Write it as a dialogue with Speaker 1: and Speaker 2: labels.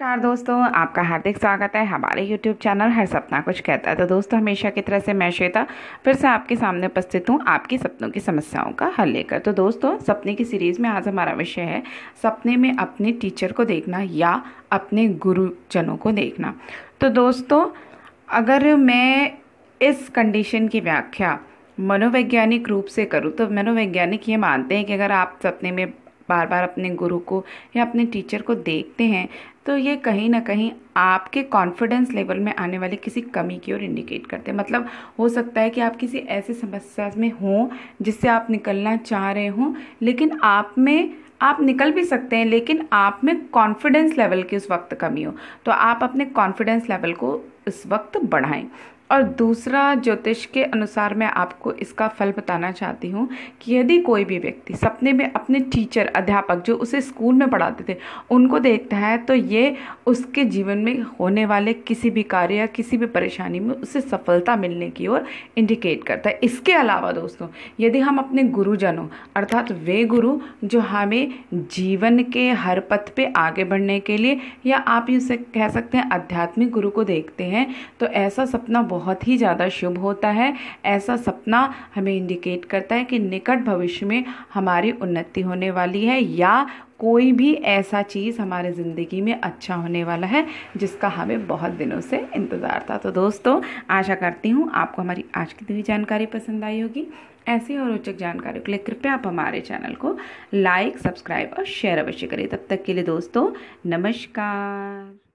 Speaker 1: नमस्कार दोस्तों आपका हार्दिक स्वागत है हमारे यूट्यूब चैनल हर सपना कुछ कहता है तो दोस्तों हमेशा की तरह से मैं श्वेता फिर से आपके सामने उपस्थित हूँ आपकी सपनों की समस्याओं का हल लेकर तो दोस्तों सपने की सीरीज़ में आज हमारा विषय है सपने में अपने टीचर को देखना या अपने गुरुजनों को देखना तो दोस्तों अगर मैं इस कंडीशन की व्याख्या मनोवैज्ञानिक रूप से करूँ तो मनोवैज्ञानिक ये मानते हैं कि अगर आप सपने में बार बार अपने गुरु को या अपने टीचर को देखते हैं तो ये कहीं ना कहीं आपके कॉन्फिडेंस लेवल में आने वाली किसी कमी की ओर इंडिकेट करते हैं मतलब हो सकता है कि आप किसी ऐसी समस्या में हों जिससे आप निकलना चाह रहे हों लेकिन आप में आप निकल भी सकते हैं लेकिन आप में कॉन्फिडेंस लेवल की उस वक्त कमी हो तो आप अपने कॉन्फिडेंस लेवल को इस वक्त बढ़ाएं और दूसरा ज्योतिष के अनुसार मैं आपको इसका फल बताना चाहती हूँ कि यदि कोई भी व्यक्ति सपने में अपने टीचर अध्यापक जो उसे स्कूल में पढ़ाते थे उनको देखता है तो ये उसके जीवन में होने वाले किसी भी कार्य या किसी भी परेशानी में उसे सफलता मिलने की ओर इंडिकेट करता है इसके अलावा दोस्तों यदि हम अपने गुरुजनों अर्थात वे गुरु जो हमें जीवन के हर पथ पे आगे बढ़ने के लिए या आप इसे कह सकते हैं आध्यात्मिक गुरु को देखते हैं तो ऐसा सपना बहुत ही ज़्यादा शुभ होता है ऐसा सपना हमें इंडिकेट करता है कि निकट भविष्य में हमारी उन्नति होने वाली है या कोई भी ऐसा चीज़ हमारे ज़िंदगी में अच्छा होने वाला है जिसका हमें बहुत दिनों से इंतज़ार था तो दोस्तों आशा करती हूँ आपको हमारी आज की दी जानकारी पसंद आई होगी ऐसी और रोचक जानकारी के लिए कृपया आप हमारे चैनल को लाइक सब्सक्राइब और शेयर अवश्य करें तब तक के लिए दोस्तों नमस्कार